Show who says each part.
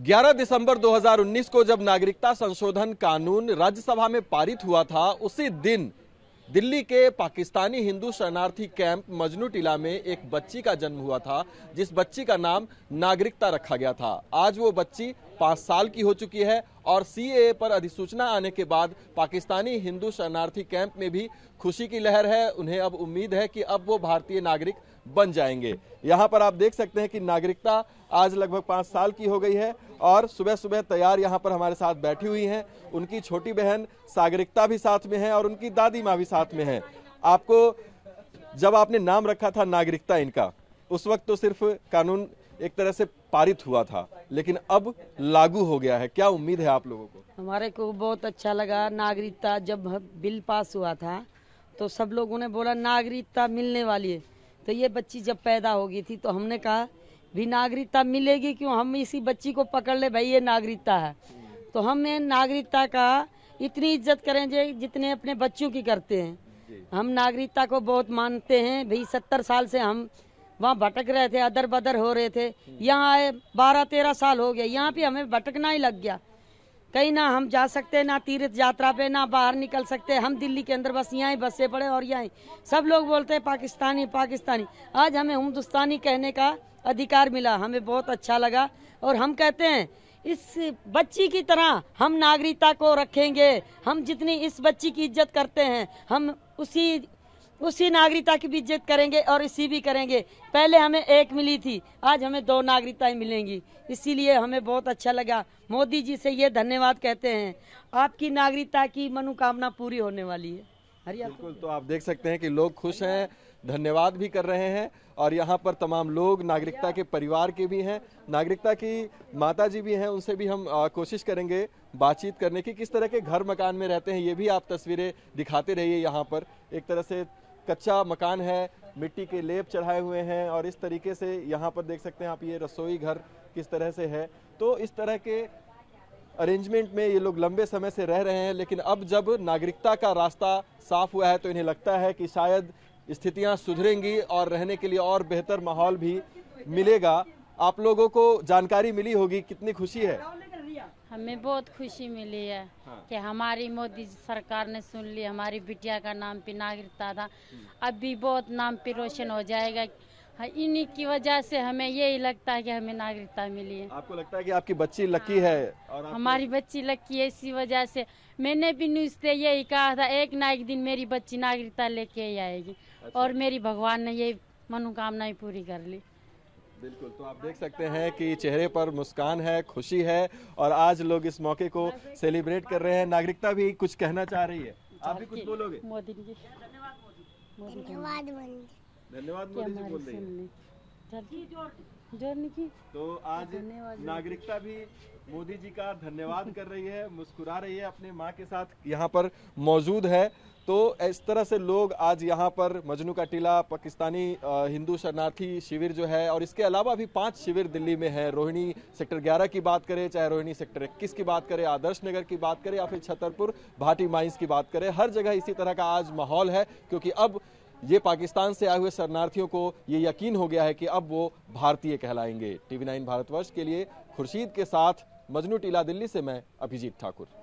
Speaker 1: 11 दिसंबर 2019 को जब नागरिकता संशोधन कानून राज्यसभा में पारित हुआ था उसी दिन दिल्ली के पाकिस्तानी हिंदू शरणार्थी कैंप मजनू टीला में एक बच्ची का जन्म हुआ था जिस बच्ची का नाम नागरिकता रखा गया था आज वो बच्ची पाँच साल की हो चुकी है और सी पर अधिसूचना आने के बाद पाकिस्तानी हिंदू शरणार्थी कैंप में भी खुशी की लहर है उन्हें अब उम्मीद है कि अब वो भारतीय नागरिक बन जाएंगे यहाँ पर आप देख सकते हैं कि नागरिकता आज लगभग पाँच साल की हो गई है और सुबह सुबह तैयार यहाँ पर हमारे साथ बैठी हुई हैं उनकी छोटी बहन सागरिकता भी साथ में है और उनकी दादी माँ भी साथ में है आपको जब आपने नाम रखा था नागरिकता इनका उस वक्त तो सिर्फ कानून एक तरह से पारित हुआ था लेकिन अब लागू हो गया है क्या उम्मीद है आप लोगों को
Speaker 2: हमारे को बहुत अच्छा लगा नागरिकता जब बिल पास हुआ था तो सब लोगों ने बोला नागरिकता मिलने वाली है तो ये बच्ची जब पैदा हो गई थी तो हमने कहा भी नागरिकता मिलेगी क्यों हम इसी बच्ची को पकड़ ले भाई ये नागरिकता है तो हमें नागरिकता का इतनी इज्जत करें जितने अपने बच्चों की करते हैं हम नागरिकता को बहुत मानते हैं भाई सत्तर साल से हम वहाँ भटक रहे थे अदर बदर हो रहे थे यहाँ आए बारह तेरह साल हो गया यहाँ भी हमें भटकना ही लग गया कहीं ना हम जा सकते ना तीर्थ यात्रा पे ना बाहर निकल सकते हम दिल्ली के अंदर बस यहाँ ही बसे पड़े और यहाँ सब लोग बोलते हैं पाकिस्तानी पाकिस्तानी आज हमें हिंदुस्तानी कहने का अधिकार मिला हमें बहुत अच्छा लगा और हम कहते हैं इस बच्ची की तरह हम नागरिकता को रखेंगे हम जितनी इस बच्ची की इज्जत करते हैं हम उसी उसी नागरिकता की भी इज्जत करेंगे और इसी भी करेंगे पहले हमें एक मिली थी आज हमें दो नागरिकताएं मिलेंगी इसीलिए हमें बहुत अच्छा लगा मोदी जी से ये धन्यवाद कहते हैं आपकी नागरिकता की मनोकामना पूरी होने वाली है
Speaker 1: बिल्कुल तो आप देख सकते हैं कि लोग खुश हैं धन्यवाद भी कर रहे हैं और यहाँ पर तमाम लोग नागरिकता के परिवार के भी हैं नागरिकता की माता जी भी हैं उनसे भी हम कोशिश करेंगे बातचीत करने की किस तरह के घर मकान में रहते हैं ये भी आप तस्वीरें दिखाते रहिए यहाँ पर एक तरह से कच्चा मकान है मिट्टी के लेप चढ़ाए हुए हैं और इस तरीके से यहाँ पर देख सकते हैं आप ये रसोई घर किस तरह से है तो इस तरह के अरेंजमेंट में ये लोग लंबे समय से रह रहे हैं लेकिन अब जब नागरिकता का रास्ता साफ हुआ है तो इन्हें लगता है कि शायद स्थितियाँ सुधरेंगी और रहने के लिए और बेहतर माहौल भी मिलेगा आप लोगों को जानकारी मिली होगी कितनी खुशी है
Speaker 3: हमें बहुत खुशी मिली है हाँ। कि हमारी मोदी सरकार ने सुन ली हमारी बिटिया का नाम पे नागरिकता था अब भी बहुत नाम पे रोशन हो जाएगा हाँ, इन्हीं की वजह से हमें यही लगता है कि हमें नागरिकता मिली है आपको लगता है
Speaker 1: कि आपकी बच्ची लकी हाँ। है और हमारी
Speaker 3: बच्ची लकी है इसी वजह से मैंने भी न्यूज से यही कहा था एक ना एक दिन मेरी बच्ची नागरिकता लेके ही आएगी अच्छा। और मेरी भगवान ने यही मनोकामनाएं पूरी कर ली
Speaker 1: बिल्कुल तो आप देख सकते हैं कि चेहरे पर मुस्कान है खुशी है और आज लोग इस मौके को सेलिब्रेट कर रहे हैं नागरिकता भी कुछ कहना चाह रही है
Speaker 3: आप भी कुछ बोलोगे मोदी जी धन्यवाद तो धन्यवाद मोदी जी बोल रही है
Speaker 1: तो आज नागरिकता भी मोदी जी का धन्यवाद कर रही है मुस्कुरा रही है अपने माँ के साथ यहाँ पर मौजूद है तो इस तरह से लोग आज यहाँ पर मजनू का टीला पाकिस्तानी हिंदू शरणार्थी शिविर जो है और इसके अलावा भी पांच शिविर दिल्ली में है रोहिणी सेक्टर 11 की बात करें चाहे रोहिणी सेक्टर इक्कीस की बात करें आदर्श नगर की बात करें या फिर छतरपुर भाटी माइंस की बात करें हर जगह इसी तरह का आज माहौल है क्योंकि अब ये पाकिस्तान से आए हुए शरणार्थियों को ये यकीन हो गया है कि अब वो भारतीय कहलाएंगे टीवी नाइन भारतवर्ष के लिए खुर्शीद के साथ मजनू टीला दिल्ली से मैं अभिजीत ठाकुर